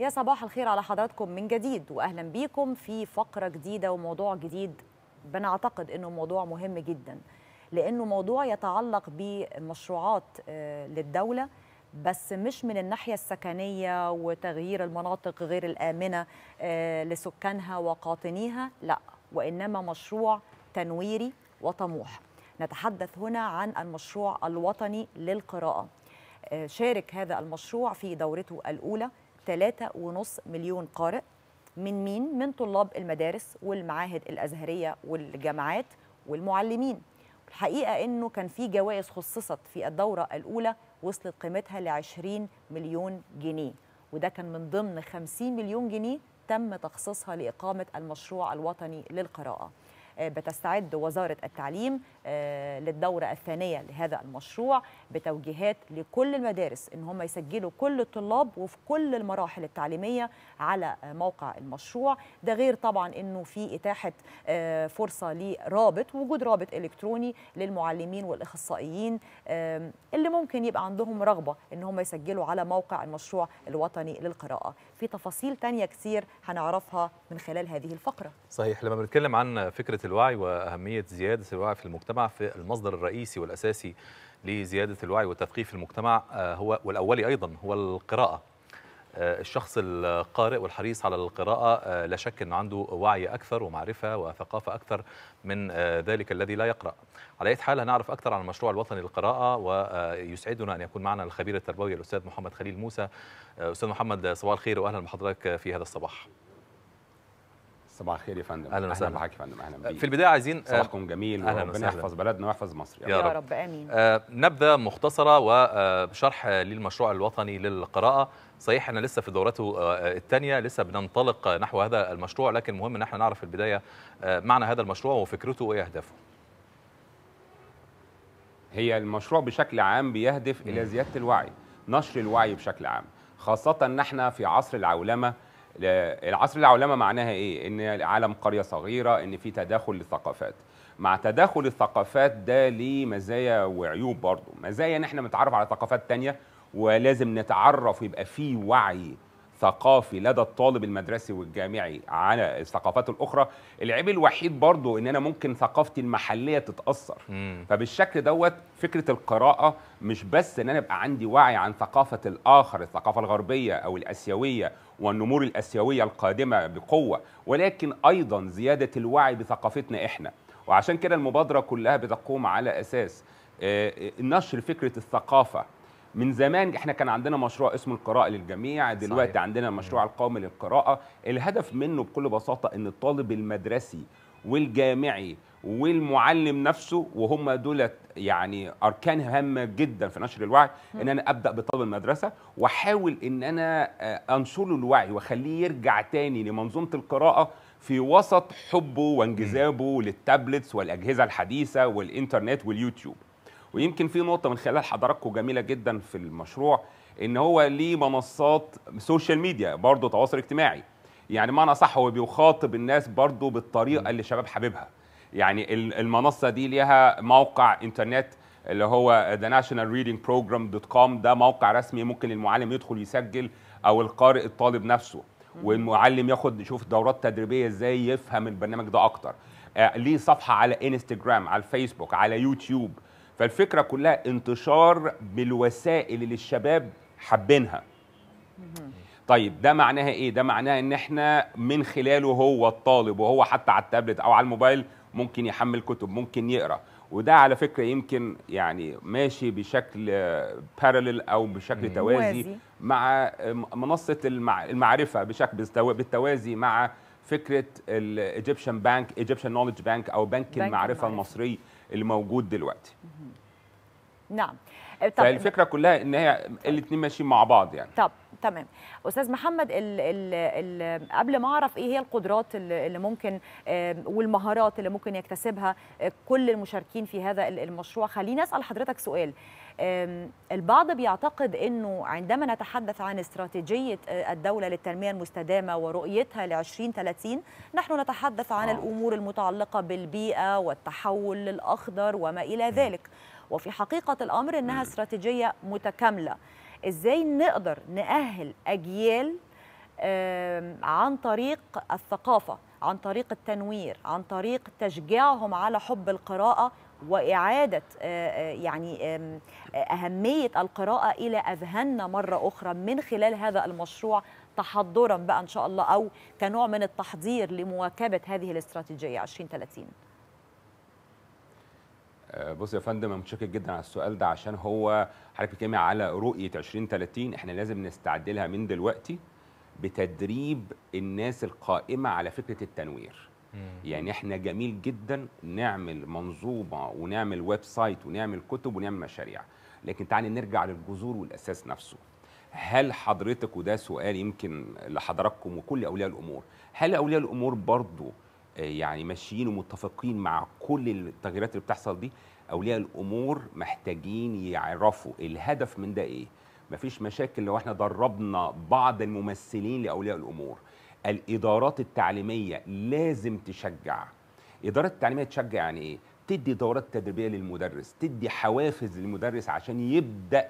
يا صباح الخير على حضراتكم من جديد واهلا بيكم في فقره جديده وموضوع جديد بنعتقد انه موضوع مهم جدا لانه موضوع يتعلق بمشروعات آه، للدوله بس مش من الناحيه السكنيه وتغيير المناطق غير الامنه آه، لسكانها وقاطنيها لا وانما مشروع تنويري وطموح نتحدث هنا عن المشروع الوطني للقراءه آه، شارك هذا المشروع في دورته الاولى 3.5 مليون قارئ من مين؟ من طلاب المدارس والمعاهد الأزهرية والجامعات والمعلمين الحقيقة أنه كان في جوائز خصصت في الدورة الأولى وصلت قيمتها ل 20 مليون جنيه وده كان من ضمن 50 مليون جنيه تم تخصيصها لإقامة المشروع الوطني للقراءة بتستعد وزارة التعليم آه، للدورة الثانية لهذا المشروع بتوجيهات لكل المدارس إن هم يسجلوا كل الطلاب وفي كل المراحل التعليمية على موقع المشروع ده غير طبعا إنه في إتاحة آه، فرصة لرابط وجود رابط إلكتروني للمعلمين والإخصائيين اللي ممكن يبقى عندهم رغبة إن هم يسجلوا على موقع المشروع الوطني للقراءة في تفاصيل تانية كثير هنعرفها من خلال هذه الفقرة صحيح لما بنتكلم عن فكرة الوعي واهميه زياده الوعي في المجتمع في المصدر الرئيسي والاساسي لزياده الوعي والتثقيف في المجتمع آه، هو والاولي ايضا هو القراءه آه، الشخص القارئ والحريص على القراءة آه، لا شك أنه عنده وعي أكثر ومعرفة وثقافة أكثر من ذلك الذي لا يقرأ على أي حال هنعرف أكثر عن المشروع الوطني للقراءة ويسعدنا أن يكون معنا الخبير التربوي الأستاذ محمد خليل موسى أستاذ محمد صباح الخير وأهلا بحضرتك في هذا الصباح صباح الخير يا فندم اهلا وسهلا بحضرتك يا فندم اهلا بيك في البدايه عايزين آه، صباحكم جميل وربنا يحفظ بلدنا ويحفظ مصر يا, يا رب. رب امين آه نبذه مختصره وشرح آه، آه، للمشروع الوطني للقراءه صحيح احنا لسه في دورته الثانيه لسه بننطلق نحو هذا المشروع لكن المهم ان احنا نعرف في البدايه معنى هذا المشروع وفكرته وايه اهدافه هي المشروع بشكل عام بيهدف الى زياده الوعي نشر الوعي بشكل عام خاصه ان احنا في عصر العولمه العصر العولمه معناها ايه ان العالم قريه صغيره ان في تداخل للثقافات مع تداخل الثقافات ده ليه مزايا وعيوب برضه مزايا ان احنا بنتعرف على ثقافات تانية ولازم نتعرف يبقى في وعي ثقافي لدى الطالب المدرسي والجامعي على الثقافات الاخرى العيب الوحيد برضو ان انا ممكن ثقافتي المحليه تتاثر مم. فبالشكل دوت فكره القراءه مش بس ان انا ابقى عندي وعي عن ثقافه الاخر الثقافه الغربيه او الاسيويه والنمور الاسيويه القادمه بقوه ولكن ايضا زياده الوعي بثقافتنا احنا وعشان كده المبادره كلها بتقوم على اساس آه، آه، نشر فكره الثقافه من زمان احنا كان عندنا مشروع اسمه القراءه للجميع دلوقتي صحيح. عندنا المشروع القومي للقراءه الهدف منه بكل بساطه ان الطالب المدرسي والجامعي والمعلم نفسه وهم دولت يعني اركان هامه جدا في نشر الوعي ان انا ابدا بطالب المدرسه واحاول ان انا انشر له الوعي واخليه يرجع تاني لمنظومه القراءه في وسط حبه وانجذابه للتابلتس والاجهزه الحديثه والانترنت واليوتيوب ويمكن في نقطه من خلال حضراتكم جميله جدا في المشروع ان هو ليه منصات سوشيال ميديا برضه تواصل اجتماعي يعني معنى صح هو بيخاطب الناس برضه بالطريقه اللي شباب حاببها يعني المنصه دي ليها موقع انترنت اللي هو ذا ناشونال ريدنج بروجرام دوت كوم ده موقع رسمي ممكن المعلم يدخل يسجل او القارئ الطالب نفسه والمعلم ياخد يشوف دورات تدريبيه ازاي يفهم البرنامج ده اكتر آه، ليه صفحه على انستجرام على الفيسبوك على يوتيوب فالفكره كلها انتشار بالوسائل اللي الشباب حابينها طيب ده معناها ايه ده معناها ان احنا من خلاله هو الطالب وهو حتى على التابلت او على الموبايل ممكن يحمل كتب ممكن يقرا وده على فكره يمكن يعني ماشي بشكل بارلل او بشكل توازي مع منصه المعرفه بشكل بالتوازي مع فكره الايجيبشن بانك ايجيبشن نوليدج بانك او بنك المعرفه المصري اللي موجود دلوقتي نعم طب فالفكره كلها ان هي الاثنين ماشيين مع بعض يعني طب تمام استاذ محمد الـ الـ الـ قبل ما اعرف ايه هي القدرات اللي ممكن والمهارات اللي ممكن يكتسبها آه، كل المشاركين في هذا المشروع خليني اسال حضرتك سؤال البعض بيعتقد انه عندما نتحدث عن استراتيجيه آه، الدوله للتنميه المستدامه ورؤيتها ل 2030 نحن نتحدث عن آه. الامور المتعلقه بالبيئه والتحول الاخضر وما الى ذلك وفي حقيقه الامر انها استراتيجيه متكامله ازاي نقدر ناهل اجيال عن طريق الثقافه عن طريق التنوير عن طريق تشجيعهم على حب القراءه واعاده يعني اهميه القراءه الى اذهاننا مره اخرى من خلال هذا المشروع تحضرا بقى ان شاء الله او كنوع من التحضير لمواكبه هذه الاستراتيجيه 2030 آه، بص يا فندم انا متشكر جدا على السؤال ده عشان هو حضرتك بتتكلمي على رؤيه 2030 احنا لازم نستعدلها من دلوقتي بتدريب الناس القائمه على فكره التنوير. مم. يعني احنا جميل جدا نعمل منظومه ونعمل ويب سايت ونعمل كتب ونعمل مشاريع، لكن تعالى نرجع للجذور والاساس نفسه. هل حضرتك وده سؤال يمكن لحضراتكم وكل اولياء الامور، هل اولياء الامور برضه يعني ماشيين ومتفقين مع كل التغييرات اللي بتحصل دي اولياء الامور محتاجين يعرفوا الهدف من ده ايه مفيش مشاكل لو احنا دربنا بعض الممثلين لاولياء الامور الادارات التعليميه لازم تشجع اداره التعليميه تشجع يعني ايه تدي دورات تدريبيه للمدرس تدي حوافز للمدرس عشان يبدا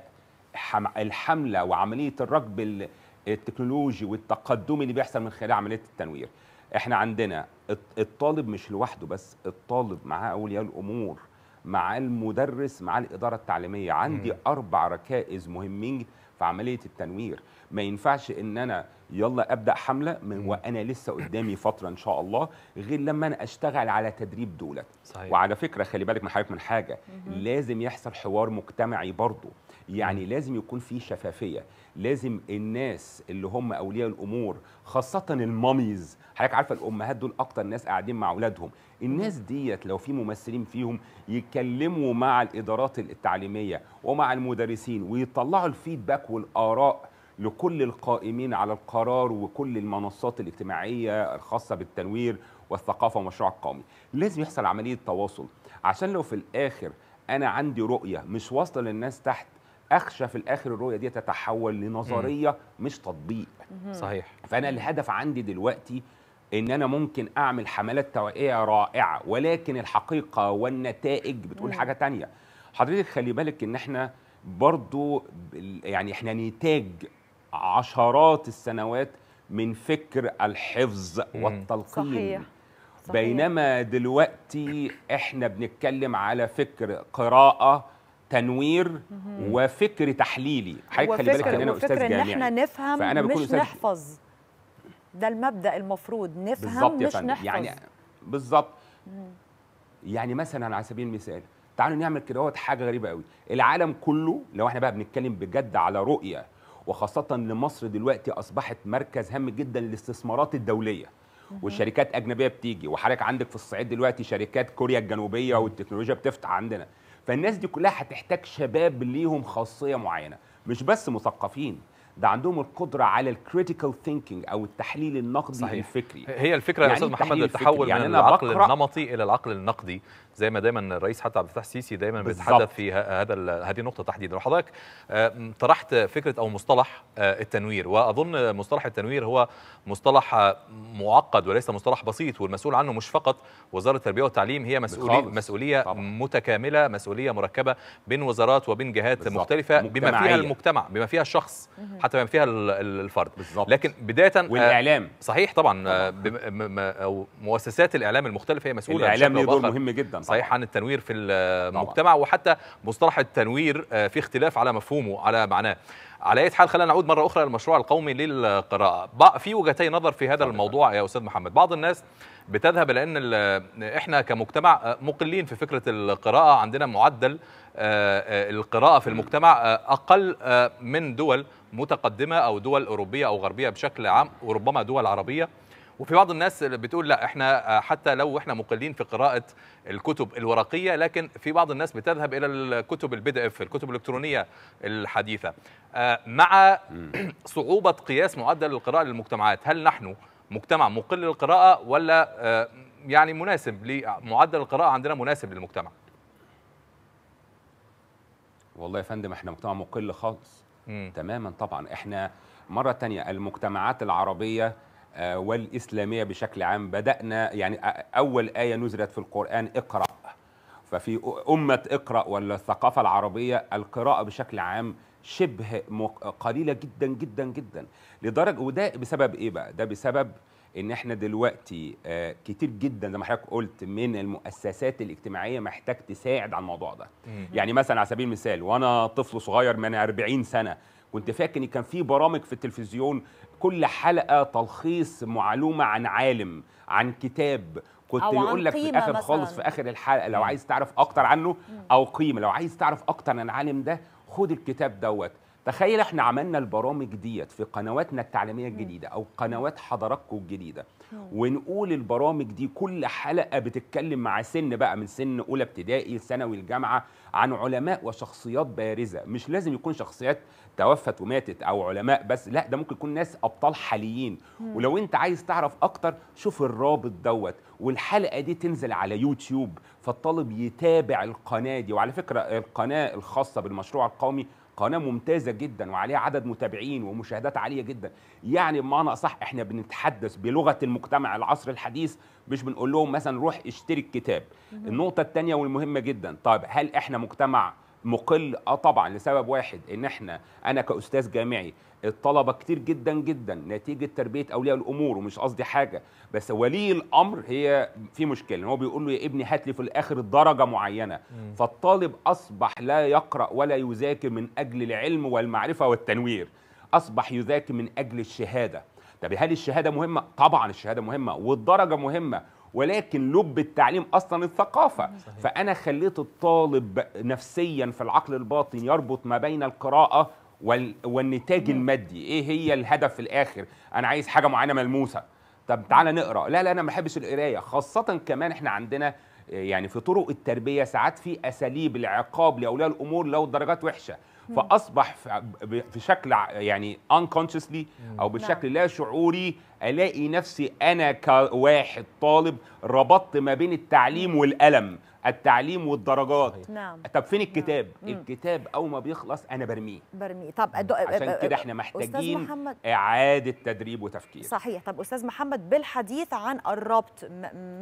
الحمله وعمليه الركب التكنولوجي والتقدم اللي بيحصل من خلال عمليه التنوير احنا عندنا الطالب مش لوحده بس الطالب معاه اولياء الامور مع المدرس مع الاداره التعليميه عندي مم. اربع ركائز مهمين في عمليه التنوير ما ينفعش ان انا يلا ابدا حمله من وانا لسه قدامي فتره ان شاء الله غير لما انا اشتغل على تدريب دولت صحيح. وعلى فكره خلي بالك من حضرتك من حاجه مم. لازم يحصل حوار مجتمعي برضه يعني لازم يكون في شفافيه لازم الناس اللي هم اولياء الامور خاصه الماميز حضرتك عارفه الامهات دول اكتر ناس قاعدين مع اولادهم الناس ديت لو في ممثلين فيهم يتكلموا مع الادارات التعليميه ومع المدرسين ويطلعوا الفيدباك والاراء لكل القائمين على القرار وكل المنصات الاجتماعيه الخاصه بالتنوير والثقافه والمشروع القومي لازم يحصل عمليه تواصل عشان لو في الاخر انا عندي رؤيه مش واصله للناس تحت اخشى في الاخر الرؤيه دي تتحول لنظريه مم. مش تطبيق صحيح فانا الهدف عندي دلوقتي ان انا ممكن اعمل حملات توعيه رائعه ولكن الحقيقه والنتائج بتقول مم. حاجه تانية حضرتك خلي بالك ان احنا برضو يعني احنا نتاج عشرات السنوات من فكر الحفظ مم. والتلقين صحيح. صحيح. بينما دلوقتي احنا بنتكلم على فكر قراءه تنوير وفكر تحليلي حضرتك خلي بالك ان انا استاذ جامعي ان احنا نفهم فأنا بكون مش نحفظ ده المبدا المفروض نفهم مش نحفظ يعني بالظبط يعني مثلا على سبيل المثال تعالوا نعمل كده اهوت حاجه غريبه قوي العالم كله لو احنا بقى بنتكلم بجد على رؤيه وخاصه لمصر دلوقتي اصبحت مركز هام جدا للاستثمارات الدوليه والشركات اجنبيه بتيجي وحضرتك عندك في الصعيد دلوقتي شركات كوريا الجنوبيه والتكنولوجيا بتفتح عندنا فالناس دي كلها هتحتاج شباب ليهم خاصيه معينه مش بس مثقفين ده عندهم القدره على الكريتيكال ثينكينج او التحليل النقدي صحيح. الفكري هي الفكره يعني يا إيه استاذ محمد التحول يعني من العقل النمطي الى العقل النقدي زي ما دايما الرئيس حتى عبد الفتاح السيسي دايما بيتحدث في هذا هذه النقطه تحديدا حضرتك آه، طرحت فكره او مصطلح آه، التنوير واظن مصطلح التنوير هو مصطلح آه، معقد وليس مصطلح بسيط والمسؤول عنه مش فقط وزاره التربيه والتعليم هي مسؤوليه مسؤوليه طبعا. متكامله مسؤوليه مركبه بين وزارات وبين جهات بالزبط. مختلفه مجتمعية. بما فيها المجتمع بما فيها الشخص حتى بما فيها الفرد بالزبط. لكن بدايه والاعلام صحيح طبعا, طبعاً. مؤسسات الاعلام المختلفه هي مسؤوله الاعلام له دور مهم جدا صحيح عن التنوير في المجتمع طبعا. وحتى مصطلح التنوير آه، في اختلاف على مفهومه على معناه على اي حال خلينا نعود مره اخرى للمشروع القومي للقراءه في وجهتي نظر في هذا الموضوع يا استاذ محمد بعض الناس بتذهب لان احنا كمجتمع آه، مقلين في فكره القراءه عندنا معدل آه، القراءه في المجتمع اقل من دول متقدمه او دول اوروبيه او غربيه بشكل عام وربما دول عربيه وفي بعض الناس بتقول لا احنا آه، حتى لو احنا مقلين في قراءه الكتب الورقيه لكن في بعض الناس بتذهب الى الكتب البي دي اف الكتب الالكترونيه الحديثه آه، مع صعوبه قياس معدل القراءه للمجتمعات هل نحن مجتمع مقل للقراءه ولا آه، يعني مناسب لمعدل القراءه عندنا مناسب للمجتمع والله يا فندم احنا مجتمع مقل خالص تماما طبعا احنا مره تانية المجتمعات العربيه آه، والإسلامية بشكل عام بدأنا يعني أول آية نزلت في القرآن اقرأ ففي أمة اقرأ ولا الثقافة العربية القراءة بشكل عام شبه قليلة جدا جدا جدا لدرجة وده بسبب إيه بقى؟ ده بسبب ان احنا دلوقتي آه، كتير جدا زي ما حضرتك قلت من المؤسسات الاجتماعيه محتاج تساعد على الموضوع ده يعني مثلا على سبيل المثال وانا طفل صغير من 40 سنه كنت فاكر ان كان في برامج في التلفزيون كل حلقه تلخيص معلومه عن عالم عن كتاب كنت بيقول لك في الاخر مثلاً. خالص في اخر الحلقه لو عايز تعرف اكتر عنه او قيمه لو عايز تعرف اكتر عن العالم ده خد الكتاب دوت تخيل احنا عملنا البرامج ديت في قنواتنا التعليميه الجديده او قنوات حضراتكم الجديده ونقول البرامج دي كل حلقه بتتكلم مع سن بقى من سن اولى ابتدائي ثانوي الجامعه عن علماء وشخصيات بارزه مش لازم يكون شخصيات توفت وماتت او علماء بس لا ده ممكن يكون ناس ابطال حاليين ولو انت عايز تعرف اكتر شوف الرابط دوت والحلقه دي تنزل على يوتيوب فالطالب يتابع القناه دي وعلى فكره القناه الخاصه بالمشروع القومي قناه ممتازه جدا وعليها عدد متابعين ومشاهدات عاليه جدا يعني بمعنى اصح احنا بنتحدث بلغه المجتمع العصر الحديث مش بنقول لهم مثلا روح اشتري الكتاب النقطه الثانيه والمهمه جدا طيب هل احنا مجتمع مقل اه طبعا لسبب واحد ان احنا انا كاستاذ جامعي الطلبه كتير جدا جدا نتيجه تربيه اولياء الامور ومش قصدي حاجه بس ولي الامر هي في مشكله هو بيقول له يا ابني هات لي في الاخر درجه معينه م. فالطالب اصبح لا يقرا ولا يذاكر من اجل العلم والمعرفه والتنوير اصبح يذاكر من اجل الشهاده طب هل الشهاده مهمه طبعا الشهاده مهمه والدرجه مهمه ولكن لب التعليم اصلا الثقافه صحيح. فانا خليت الطالب نفسيا في العقل الباطن يربط ما بين القراءه وال... والنتاج المادي ايه هي الهدف في الاخر انا عايز حاجه معينه ملموسه طب تعالى نقرا لا لا انا ما بحبش القرايه خاصه كمان احنا عندنا يعني في طرق التربيه ساعات في اساليب العقاب لاولياء الامور لو الدرجات وحشه فاصبح في شكل يعني unconsciously او بشكل نعم. لا شعوري الاقي نفسي انا كواحد طالب ربطت ما بين التعليم والالم التعليم والدرجات نعم طب فين نعم. الكتاب نعم. الكتاب اول ما بيخلص انا برميه برميه طب أدو... عشان كده احنا محتاجين محمد... اعاده تدريب وتفكير صحيح طب استاذ محمد بالحديث عن الربط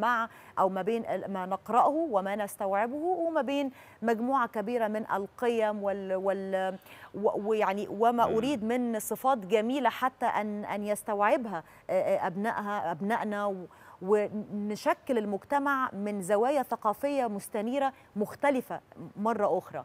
مع او ما بين ما نقراه وما نستوعبه وما بين مجموعه كبيره من القيم وال, وال... ويعني وما اريد من صفات جميله حتى ان ان يستوعبها ابنائها ابنائنا و... ونشكل المجتمع من زوايا ثقافيه مستنيره مختلفه مره اخرى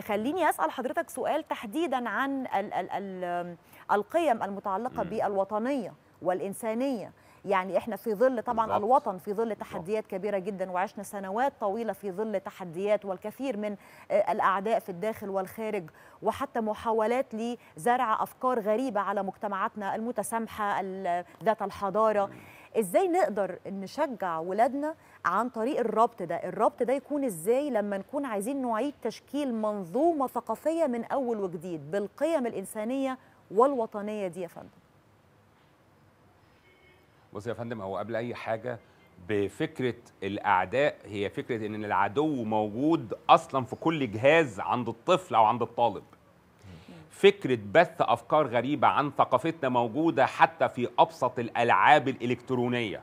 خليني اسال حضرتك سؤال تحديدا عن ال ال ال القيم المتعلقه بالوطنيه والانسانيه يعني احنا في ظل طبعا بالضبط. الوطن في ظل تحديات كبيره جدا وعشنا سنوات طويله في ظل تحديات والكثير من آه، الاعداء في الداخل والخارج وحتى محاولات لزرع افكار غريبه على مجتمعاتنا المتسامحه ذات الحضاره ازاي نقدر نشجع ولادنا عن طريق الربط ده الربط ده يكون ازاي لما نكون عايزين نعيد تشكيل منظومه ثقافيه من اول وجديد بالقيم الانسانيه والوطنيه دي يا فندم بص يا فندم هو قبل اي حاجه بفكره الاعداء هي فكره ان العدو موجود اصلا في كل جهاز عند الطفل او عند الطالب فكرة بث أفكار غريبة عن ثقافتنا موجودة حتى في أبسط الألعاب الإلكترونية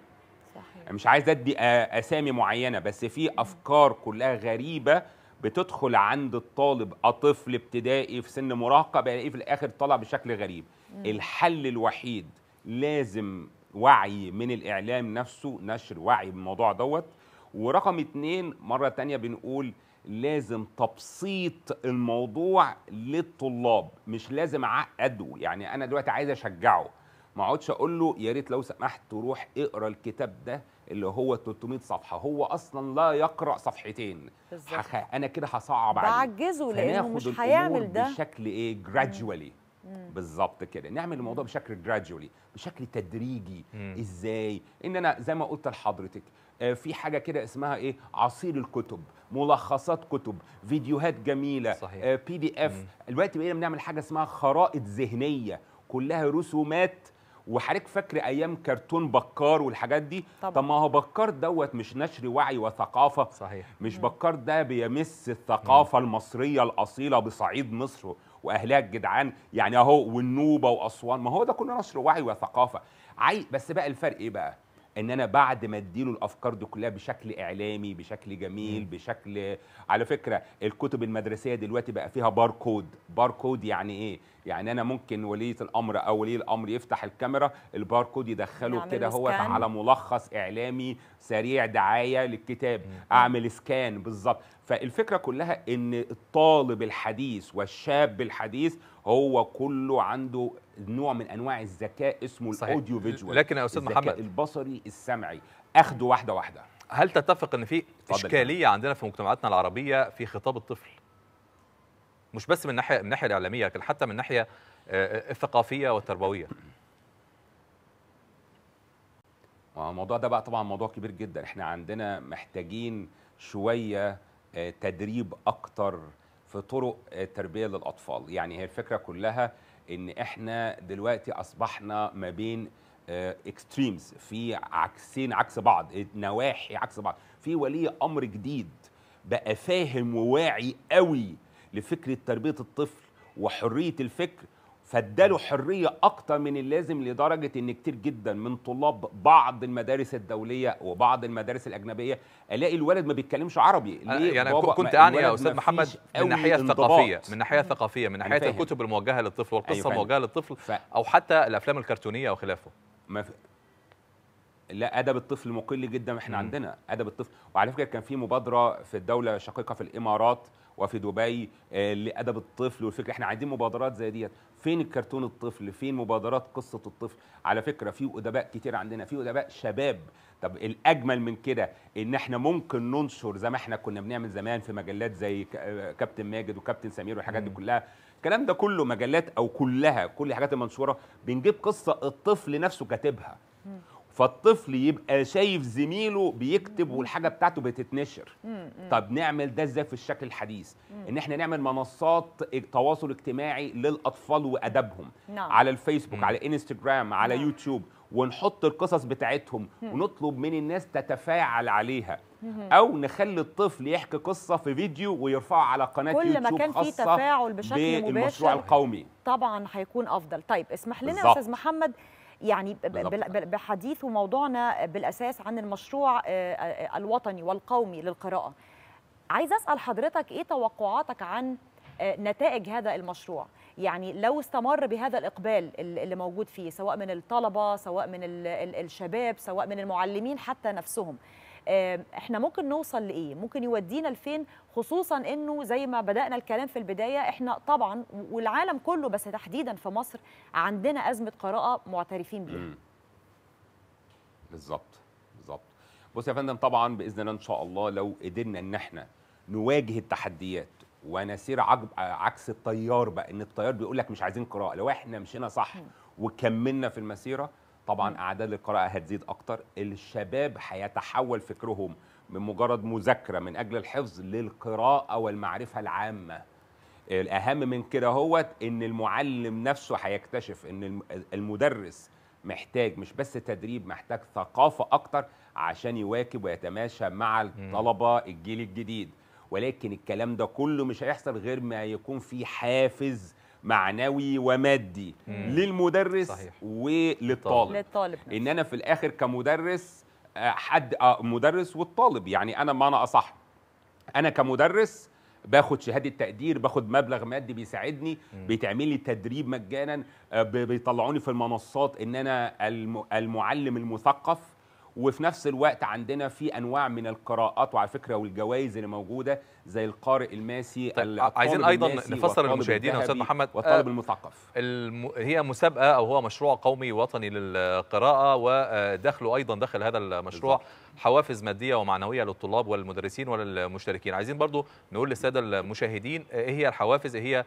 صحيح. مش عايز أدي أسامي معينة بس في أفكار كلها غريبة بتدخل عند الطالب أطفل ابتدائي في سن مراهقة بلاقيه في الآخر طالع بشكل غريب مم. الحل الوحيد لازم وعي من الإعلام نفسه نشر وعي بالموضوع دوت ورقم اتنين مرة تانية بنقول لازم تبسيط الموضوع للطلاب مش لازم اعقده يعني انا دلوقتي عايز اشجعه ما اقعدش اقول له يا ريت لو سمحت تروح اقرا الكتاب ده اللي هو 300 صفحه هو اصلا لا يقرا صفحتين حخ... انا كده هصعب عليه بعجزه لانه مش هيعمل ده بشكل ايه جراجولي بالظبط كده نعمل الموضوع بشكل جراجولي بشكل تدريجي مم. ازاي ان انا زي ما قلت لحضرتك آه، في حاجه كده اسمها ايه عصير الكتب ملخصات كتب فيديوهات جميله آه، صحيح. بي دي اف دلوقتي بقينا بنعمل حاجه اسمها خرائط ذهنيه كلها رسومات وحضرتك فاكر ايام كرتون بكار والحاجات دي طبعا. طب ما هو بكار دوت مش نشر وعي وثقافه صحيح مش مم. بكار ده بيمس الثقافه مم. المصريه الاصيله بصعيد مصر واهلها الجدعان يعني اهو والنوبه واسوان ما هو ده كله نشر وعي وثقافه عاي بس بقى الفرق ايه بقى ان انا بعد ما اديله الافكار دي كلها بشكل اعلامي بشكل جميل م. بشكل على فكره الكتب المدرسيه دلوقتي بقى فيها باركود باركود يعني ايه يعني انا ممكن وليه الامر او ولي الامر يفتح الكاميرا الباركود يدخله كده هو على ملخص اعلامي سريع دعايه للكتاب مم. اعمل سكان بالظبط فالفكره كلها ان الطالب الحديث والشاب الحديث هو كله عنده نوع من انواع الذكاء اسمه صحيح. الاوديو فيجوال لكن يا استاذ محمد البصري السمعي اخده واحده واحده هل تتفق ان في اشكاليه عندنا في مجتمعاتنا العربيه في خطاب الطفل مش بس من ناحيه من الناحيه الاعلاميه لكن حتى من ناحيه آه، آه، الثقافيه والتربويه آه، الموضوع ده بقى طبعا موضوع كبير جدا احنا عندنا محتاجين شويه تدريب اكتر في طرق التربيه للاطفال يعني هي الفكره كلها ان احنا دلوقتي اصبحنا ما بين اكستريمز في عكسين عكس بعض نواحي عكس بعض في ولي امر جديد بقى فاهم وواعي قوي لفكره تربيه الطفل وحريه الفكر فاداله حريه اكتر من اللازم لدرجه ان كتير جدا من طلاب بعض المدارس الدوليه وبعض المدارس الاجنبيه الاقي الولد ما بيتكلمش عربي ليه يعني بابا كنت اعني يا استاذ محمد من الناحيه الثقافيه من الناحيه الثقافيه من ناحيه أمم. الكتب الموجهه للطفل أيوة والقصه أيوة الموجهه للطفل ف... او حتى الافلام الكرتونيه وخلافه ما ف... لا ادب الطفل مقل جدا احنا مم. عندنا ادب الطفل وعلى فكره كان في مبادره في الدوله شقيقه في الامارات وفي دبي آه، لادب الطفل والفكره احنا عايزين مبادرات زي ديت فين الكرتون الطفل فين مبادرات قصه الطفل على فكره في ادباء كتير عندنا في ادباء شباب طب الاجمل من كده ان احنا ممكن ننشر زي ما احنا كنا بنعمل زمان في مجلات زي آه، كابتن ماجد وكابتن سمير والحاجات دي كلها الكلام ده كله مجلات او كلها كل الحاجات المنشوره بنجيب قصه الطفل نفسه كاتبها فالطفل يبقى شايف زميله بيكتب والحاجه بتاعته بتتنشر طب نعمل ده ازاي في الشكل الحديث ان احنا نعمل منصات تواصل اجتماعي للاطفال وادبهم نعم. على الفيسبوك على انستجرام على نعم. يوتيوب ونحط القصص بتاعتهم ونطلب من الناس تتفاعل عليها او نخلي الطفل يحكي قصه في فيديو ويرفعه على قناه كل يوتيوب كل ما كان في تفاعل بشكل مباشر القومي طبعا هيكون افضل طيب اسمح لنا يا استاذ محمد يعني بحديث وموضوعنا بالاساس عن المشروع آه، آه، الوطني والقومي للقراءه عايز اسال حضرتك ايه توقعاتك عن آه، نتائج هذا المشروع يعني لو استمر بهذا الإقبال اللي موجود فيه سواء من الطلبة سواء من الشباب سواء من المعلمين حتى نفسهم احنا ممكن نوصل لايه ممكن يودينا لفين خصوصا انه زي ما بدانا الكلام في البدايه احنا طبعا والعالم كله بس تحديدا في مصر عندنا ازمه قراءه معترفين بيها بالظبط بالظبط بص يا فندم طبعا باذن الله ان شاء الله لو قدرنا ان احنا نواجه التحديات ونسير عكس التيار بقى ان التيار بيقول لك مش عايزين قراءه لو احنا مشينا صح وكملنا في المسيره طبعا اعداد القراءه هتزيد اكتر الشباب هيتحول فكرهم من مجرد مذاكره من اجل الحفظ للقراءه والمعرفه العامه الاهم من كده هو ان المعلم نفسه هيكتشف ان المدرس محتاج مش بس تدريب محتاج ثقافه اكتر عشان يواكب ويتماشى مع الطلبه الجيل الجديد ولكن الكلام ده كله مش هيحصل غير ما يكون في حافز معنوي ومادي مم. للمدرس صحيح. وللطالب للطالب ان انا في الاخر كمدرس آه، حد آه، مدرس والطالب يعني انا بمعنى اصح انا كمدرس باخد شهاده تقدير باخد مبلغ مادي بيساعدني بيتعمل لي تدريب مجانا آه، بيطلعوني في المنصات ان انا المعلم المثقف وفي نفس الوقت عندنا في انواع من القراءات وعلى فكره والجوائز اللي موجوده زي القارئ الماسي طيب آه، عايزين ايضا نفسر للمشاهدين يا استاذ محمد والطالب آه المثقف الم... هي مسابقه او هو مشروع قومي وطني للقراءه ودخله ايضا دخل هذا المشروع بالضبط. حوافز ماديه ومعنويه للطلاب والمدرسين وللمشتركين عايزين برضو نقول للساده المشاهدين آه، ايه هي الحوافز ايه هي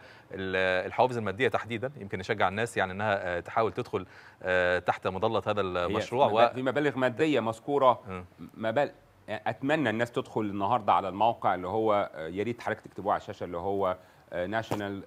الحوافز الماديه تحديدا يمكن نشجع الناس يعني انها آه، تحاول تدخل تحت مظله هذا المشروع هي في مبالغ ماديه مذكوره مبالغ اتمنى الناس تدخل النهارده على الموقع اللي هو آه، يا ريت حضرتك تكتبوه على الشاشه اللي هو ناشونال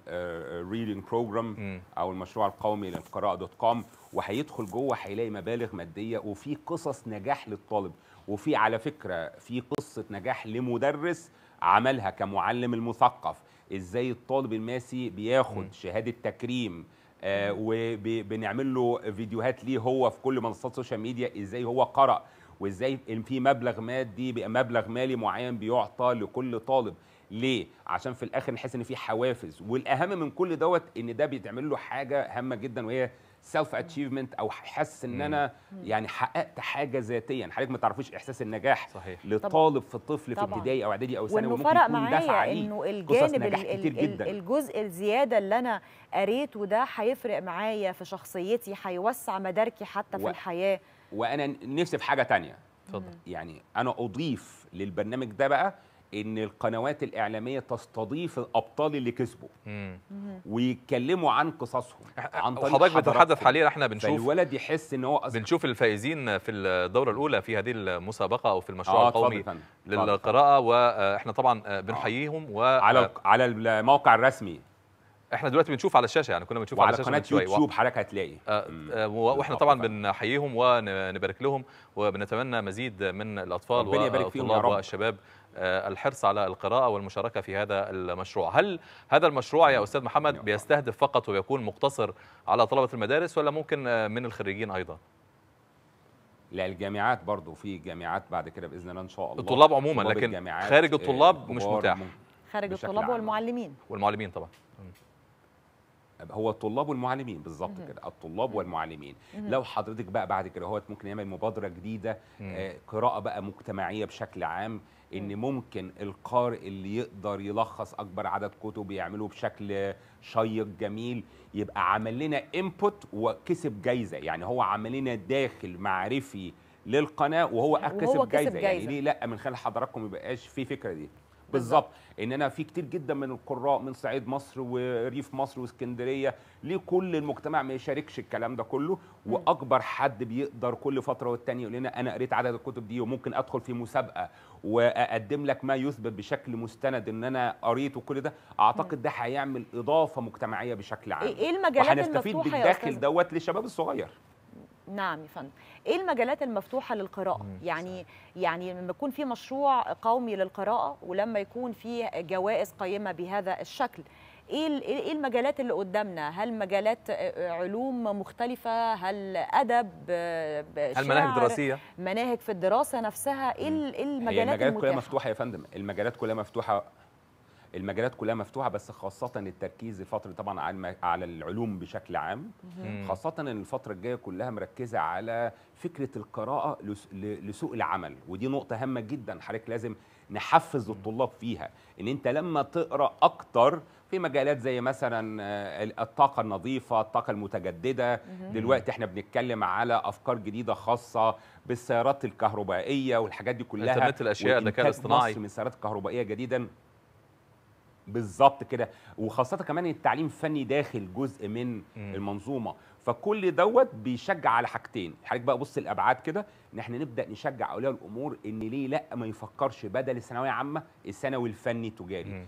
ريدنج بروجرام او المشروع القومي للقراءه دوت كوم وهيدخل جوه هيلاقي مبالغ ماديه وفي قصص نجاح للطالب وفي على فكره في قصه نجاح لمدرس عملها كمعلم المثقف ازاي الطالب الماسي بياخد مم. شهاده تكريم آه وبنعمل له فيديوهات ليه هو في كل منصات السوشيال ميديا ازاي هو قرأ وازاي في مبلغ مادي مبلغ مالي معين بيعطى لكل طالب ليه عشان في الاخر نحس ان في حوافز والاهم من كل دوت ان ده بيتعمل له حاجه هامه جدا وهي سيلف اتشيفمنت او حاسس ان انا يعني حققت حاجه ذاتيا حضرتك ما تعرفيش احساس النجاح صحيح. لطالب في الطفل في ابتدائي او اعدادي او ثانوي وممكن فرق معايا انه الجانب كتير جدا. الجزء الزياده اللي انا قريته ده هيفرق معايا في شخصيتي هيوسع مداركي حتى و... في الحياه وانا نفسي في حاجه ثانيه اتفضل يعني انا اضيف للبرنامج ده بقى ان القنوات الاعلاميه تستضيف الابطال اللي كسبوا ويتكلموا عن قصصهم عن طريق حضرتك بتتحدث حاليا احنا بنشوف الولد يحس ان هو أصدق. بنشوف الفائزين في الدوره الاولى في هذه المسابقه او في المشروع آه القومي للقراءه واحنا طبعا بنحييهم و على على الموقع الرسمي احنا دلوقتي بنشوف على الشاشه يعني كنا بنشوف على الشاشه قناه يوتيوب حضرتك هتلاقي آه آه, آه، واحنا طبعا بنحييهم ونبارك لهم وبنتمنى مزيد من الاطفال والطلاب والشباب آه، الحرص على القراءة والمشاركة في هذا المشروع هل هذا المشروع يا أستاذ محمد بيستهدف فقط ويكون مقتصر على طلبة المدارس ولا ممكن آه، من الخريجين أيضا؟ لا الجامعات برضه في جامعات بعد كده باذن الله ان شاء الله الطلاب عموما لكن خارج الطلاب مش متاح خارج الطلاب والمعلمين والمعلمين طبعا هو الطلاب والمعلمين بالظبط كده الطلاب والمعلمين لو حضرتك بقى بعد كده هو ممكن يعمل مبادره جديده آه، قراءه بقى مجتمعيه بشكل عام ان ممكن القارئ اللي يقدر يلخص اكبر عدد كتب يعمله بشكل شيق جميل يبقى عمل لنا انبوت وكسب جايزه يعني هو عمل لنا داخل معرفي للقناه وهو اكسب جايزه, جايزة. يعني ليه لا من خلال حضراتكم ما يبقاش في فكره دي بالظبط ان انا في كتير جدا من القراء من صعيد مصر وريف مصر واسكندريه ليه كل المجتمع ما يشاركش الكلام ده كله واكبر حد بيقدر كل فتره والتانيه يقول لنا انا قريت عدد الكتب دي وممكن ادخل في مسابقه واقدم لك ما يثبت بشكل مستند ان انا قريت وكل ده اعتقد ده هيعمل اضافه مجتمعيه بشكل عام ايه, إيه المجالات وهنستفيد بالداخل دوت للشباب الصغير نعم يا فندم ايه المجالات المفتوحه للقراءه مم. يعني صحيح. يعني لما يكون في مشروع قومي للقراءه ولما يكون في جوائز قيمه بهذا الشكل ايه ايه المجالات اللي قدامنا هل مجالات علوم مختلفه هل ادب هل مناهج دراسيه مناهج في الدراسه نفسها ايه, إيه المجالات المجالات كلها مفتوحه يا فندم المجالات كلها مفتوحه المجالات كلها مفتوحه بس خاصه التركيز الفتره طبعا على العلوم بشكل عام خاصه ان الفتره الجايه كلها مركزه على فكره القراءه لسوق العمل ودي نقطه هامه جدا حضرتك لازم نحفز الطلاب فيها ان انت لما تقرا اكتر في مجالات زي مثلا آه، الطاقه النظيفه الطاقه المتجدده دلوقتي احنا بنتكلم على افكار جديده خاصه بالسيارات الكهربائيه والحاجات دي كلها انترنت الاشياء الذكاء الاصطناعي من سيارات كهربائيه جديدا بالظبط كده وخاصه كمان التعليم الفني داخل جزء من م. المنظومه فكل دوت بيشجع على حاجتين حضرتك بقى بص الابعاد كده ان احنا نبدا نشجع اولياء الامور ان ليه لا ما يفكرش بدل الثانويه عامه الثانوي الفني التجاري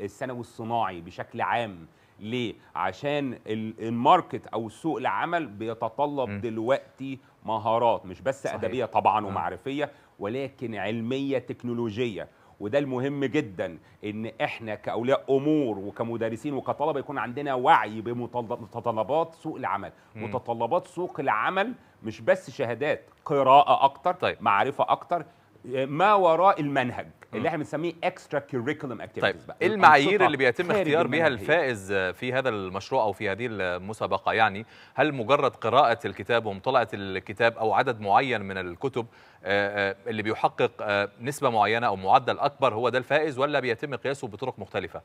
الثانوي الصناعي بشكل عام ليه عشان الماركت او سوق العمل بيتطلب م. دلوقتي مهارات مش بس صحيح. ادبيه طبعا ومعرفيه ولكن علميه تكنولوجيه وده المهم جدا ان احنا كاولياء امور وكمدرسين وكطلبه يكون عندنا وعي بمتطلبات سوق العمل مم. متطلبات سوق العمل مش بس شهادات قراءه اكتر طيب. معرفه اكتر ما وراء المنهج اللي احنا بنسميه اكسترا كيوريكولم اكتيفيتيز طيب بقى. إيه المعايير اللي بيتم اختيار بها الفائز في هذا المشروع او في هذه المسابقه يعني هل مجرد قراءه الكتاب ومطالعه الكتاب او عدد معين من الكتب آه، آه، اللي بيحقق آه، نسبه معينه او معدل اكبر هو ده الفائز ولا بيتم قياسه بطرق مختلفه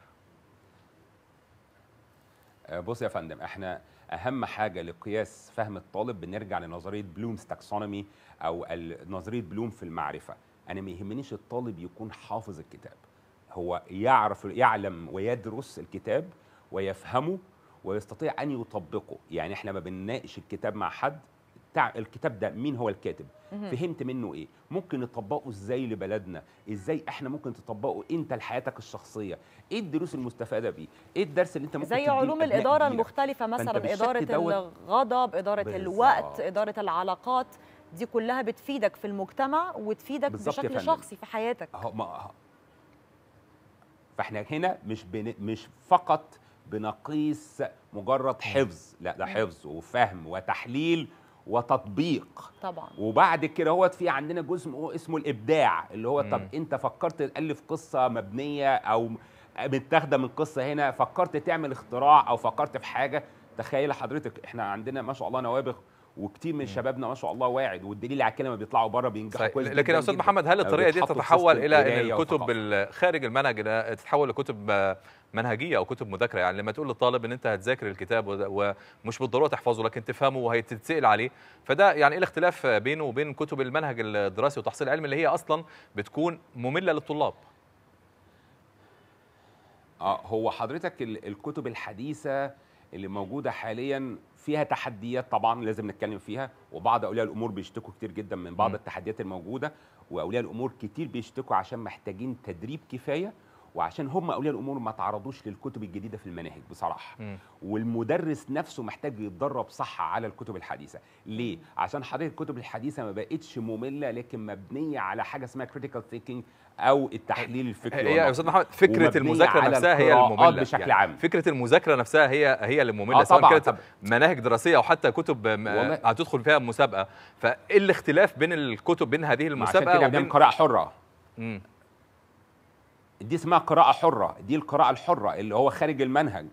بص يا فندم احنا اهم حاجه لقياس فهم الطالب بنرجع لنظريه بلومز تاكسونومي او نظريه بلوم في المعرفه انا ما يهمنيش الطالب يكون حافظ الكتاب هو يعرف يعلم ويدرس الكتاب ويفهمه ويستطيع ان يطبقه يعني احنا ما بنناقش الكتاب مع حد الكتاب ده مين هو الكاتب فهمت منه ايه ممكن نطبقه ازاي لبلدنا ازاي احنا ممكن تطبقه انت لحياتك الشخصيه ايه الدروس المستفاده بيه ايه الدرس اللي انت ممكن زي علوم الاداره المختلفه مثلا اداره الغضب اداره بالزبط. الوقت اداره العلاقات دي كلها بتفيدك في المجتمع وتفيدك بشكل شخصي في حياتك ما فاحنا هنا مش بن... مش فقط بنقيس مجرد حفظ لا ده حفظ وفهم وتحليل وتطبيق طبعا وبعد كده هو في عندنا جزء اسمه الابداع اللي هو مم. طب انت فكرت تالف قصه مبنيه او متاخده من قصه هنا فكرت تعمل اختراع او فكرت في حاجه تخيل حضرتك احنا عندنا ما شاء الله نوابغ وكتير من شبابنا ما شاء الله واعد والدليل على كده ما بيطلعوا بره بينجحوا كويس لكن يا استاذ محمد هل الطريقه دي تتحول الى ان الكتب خارج المنهج تتحول لكتب آه، منهجيه او كتب مذاكره يعني لما تقول للطالب ان انت هتذاكر الكتاب ومش بالضروره تحفظه لكن تفهمه وهيتتسال عليه فده يعني ايه الاختلاف بينه وبين كتب المنهج الدراسي وتحصيل العلم اللي هي اصلا بتكون ممله للطلاب اه هو حضرتك الكتب الحديثه اللي موجوده حاليا فيها تحديات طبعا لازم نتكلم فيها وبعض اولياء الامور بيشتكوا كتير جدا من بعض م. التحديات الموجوده واولياء الامور كتير بيشتكوا عشان محتاجين تدريب كفايه وعشان هم اولياء الامور ما تعرضوش للكتب الجديده في المناهج بصراحه م. والمدرس نفسه محتاج يتدرب صح على الكتب الحديثه ليه عشان حضرتك الكتب الحديثه ما بقتش ممله لكن مبنيه على حاجه اسمها كريتيكال ثينكينج او التحليل الفكري هي يا استاذ محمد فكره المذاكره نفسها هي الممله بشكل يعني عام فكره المذاكره نفسها هي هي اللي ممله آه سواء كانت مناهج دراسيه او حتى كتب آه، هتدخل فيها مسابقه فايه الاختلاف بين الكتب بين هذه المسابقه عشان كده وبين قراءه حره مم. دي اسمها قراءة حرة دي القراءة الحرة اللي هو خارج المنهج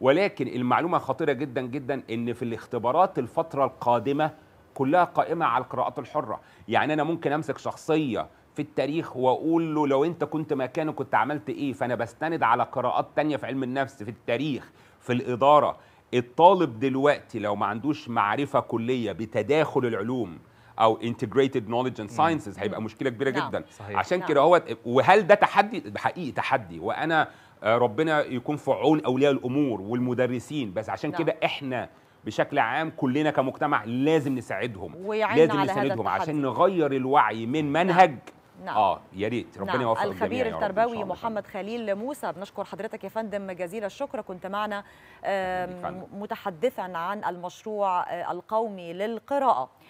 ولكن المعلومة خطيرة جدا جدا ان في الاختبارات الفترة القادمة كلها قائمة على القراءات الحرة يعني انا ممكن امسك شخصية في التاريخ واقول له لو انت كنت مكانه كنت عملت ايه فانا بستند على قراءات تانية في علم النفس في التاريخ في الإدارة الطالب دلوقتي لو ما عندوش معرفة كلية بتداخل العلوم او انتجريتد نوليدج اند ساينسز هيبقى مشكله كبيره نعم. جدا صحيح. عشان نعم. كده هو وهل ده تحدي حقيقي تحدي وانا آه، ربنا يكون في عون اولياء الامور والمدرسين بس عشان نعم. كده احنا بشكل عام كلنا كمجتمع لازم نساعدهم لازم على نساندهم عشان نغير الوعي من نعم. منهج نعم. نعم. اه يا ريت ربنا نعم. يوفق الخبير التربوي محمد خليل موسى بنشكر حضرتك يا فندم جزيل الشكر كنت معنا متحدثا عن المشروع آه، القومي للقراءه